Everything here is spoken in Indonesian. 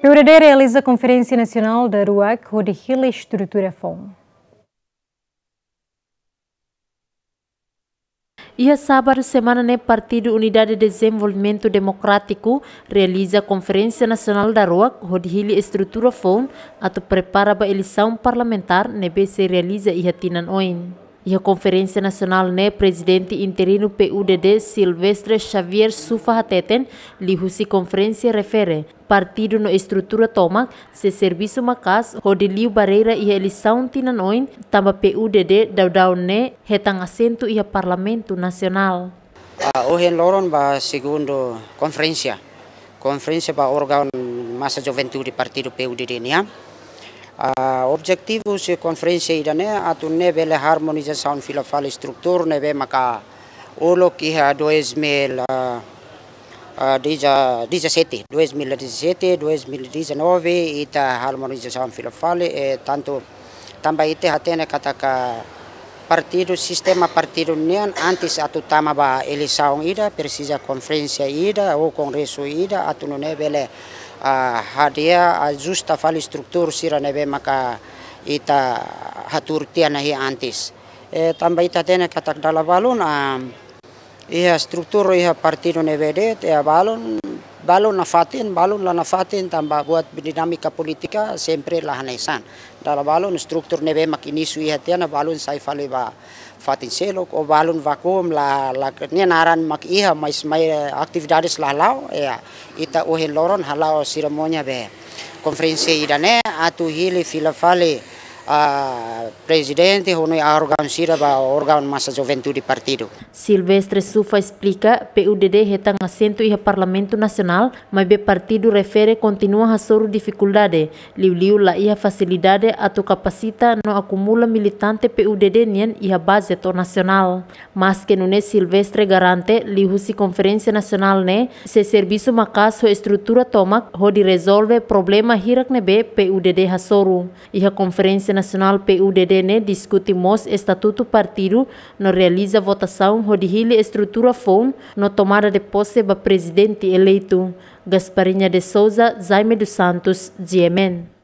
Peuraré realiza a Conferência Nacional da RUAC Rodriguila Estrutura FOM. Ia sábado, semana, no Partido Unidade de Desenvolvimento Democrático realiza a Conferência Nacional da RUAC, Rodhili Estrutura FON, ato prepara a eleição parlamentar, né, se realiza Ihatinan atinan oin. Ia konferensi nasional ne presidente interino PUDD Silvestre Xavier Sufa Hateten lihusi konferensi refere. Partido no estrutura tomak se serviço liu barera Barreira ia eleição tinanoin tamba PUDD daudau ne hetang asentu ia parlamento nasional. Uh, loron ba segundo conferência. Conferência ba organ masa juventude partido PUDD niam. Ah, Obiectivul conferinței irane atune bele harmonisasi filofal structur nebe maka ulok iha 2000 2017, 2017, 2019 ita harmonisasi filofal e tanto tambah ite hatene kataka partido sistema partido nian antes atu tama ba eleição ida precisa konferensi ida ou congresso ida atu nune bele a hadia a fali struktur sira ebemaka maka ita haturtia nahi antis. E, tambah ita tena katak dala a iha struktur iha partido nebe de te balon na fatin, balon la na fatin tambah buat dinamika politika sempre lahanesan. Dalam balon struktur nebe makinisu ihatiana balon saifale ba fatin selok o balon vakum la la naran mak iha mais mai lah lalau ya ita uhi loron halau siramonya be konferensi idane atu hili filafale presidente presidente con a sira ba organ masa juventude e partido. Silvestre Sufa explica PUDD heta assento e Parlamento Nacional, mas be partido refere continua a soru dificuldade, liu-liu la ia e facilidade atu kapasita no akumula militante PUDD nian ia e base to nacional. Mas kenune nune Silvestre garante lihusi konferensi nacional ne, se servisu makas ho estrutura tomak ho di resolve problema hirak be PUDD hasoru. Ia konferensi. Nacional PUDDN né, discutimos estatuto partido, no realiza votação rodihile estrutura FOM, no tomada de posse do presidente eleito, Gasparinha de Souza Jaime dos Santos, Diemen.